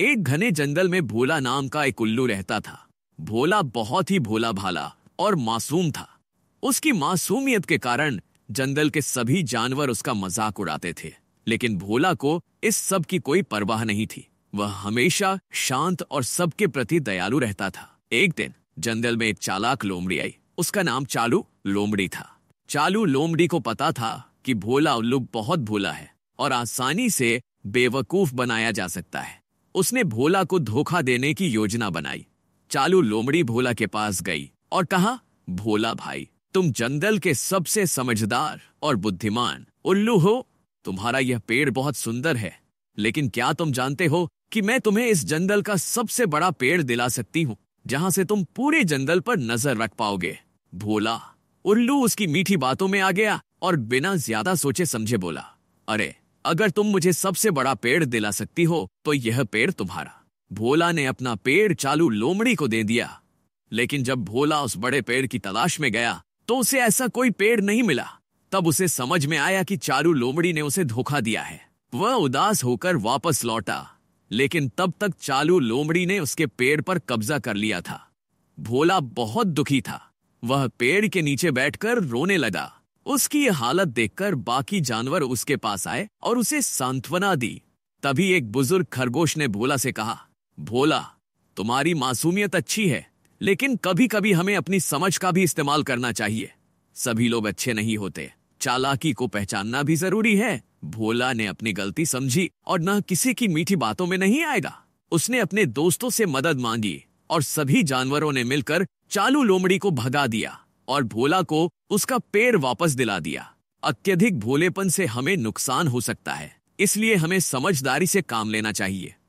एक घने जंगल में भोला नाम का एक उल्लू रहता था भोला बहुत ही भोला भाला और मासूम था उसकी मासूमियत के कारण जंगल के सभी जानवर उसका मजाक उड़ाते थे लेकिन भोला को इस सब की कोई परवाह नहीं थी वह हमेशा शांत और सबके प्रति दयालु रहता था एक दिन जंगल में एक चालाक लोमड़ी आई उसका नाम चालू लोमड़ी था चालू लोमड़ी को पता था कि भोला उल्लू बहुत भोला है और आसानी से बेवकूफ बनाया जा सकता है उसने भोला को धोखा देने की योजना बनाई चालू लोमड़ी भोला के पास गई और कहा भोला भाई तुम जंगल के सबसे समझदार और बुद्धिमान उल्लू हो तुम्हारा यह पेड़ बहुत सुंदर है लेकिन क्या तुम जानते हो कि मैं तुम्हें इस जंगल का सबसे बड़ा पेड़ दिला सकती हूँ जहाँ से तुम पूरे जंगल पर नजर रख पाओगे भोला उल्लू उसकी मीठी बातों में आ गया और बिना ज्यादा सोचे समझे बोला अरे अगर तुम मुझे सबसे बड़ा पेड़ दिला सकती हो तो यह पेड़ तुम्हारा भोला ने अपना पेड़ चालू लोमड़ी को दे दिया लेकिन जब भोला उस बड़े पेड़ की तलाश में गया तो उसे ऐसा कोई पेड़ नहीं मिला तब उसे समझ में आया कि चारू लोमड़ी ने उसे धोखा दिया है वह उदास होकर वापस लौटा लेकिन तब तक चालू लोमड़ी ने उसके पेड़ पर कब्जा कर लिया था भोला बहुत दुखी था वह पेड़ के नीचे बैठकर रोने लगा उसकी हालत देखकर बाकी जानवर उसके पास आए और उसे सांत्वना दी तभी एक बुजुर्ग खरगोश ने भोला से कहा भोला तुम्हारी मासूमियत अच्छी है लेकिन कभी कभी हमें अपनी समझ का भी इस्तेमाल करना चाहिए सभी लोग अच्छे नहीं होते चालाकी को पहचानना भी जरूरी है भोला ने अपनी गलती समझी और न किसी की मीठी बातों में नहीं आएगा उसने अपने दोस्तों से मदद मांगी और सभी जानवरों ने मिलकर चालू लोमड़ी को भगा दिया और भोला को उसका पैर वापस दिला दिया अत्यधिक भोलेपन से हमें नुकसान हो सकता है इसलिए हमें समझदारी से काम लेना चाहिए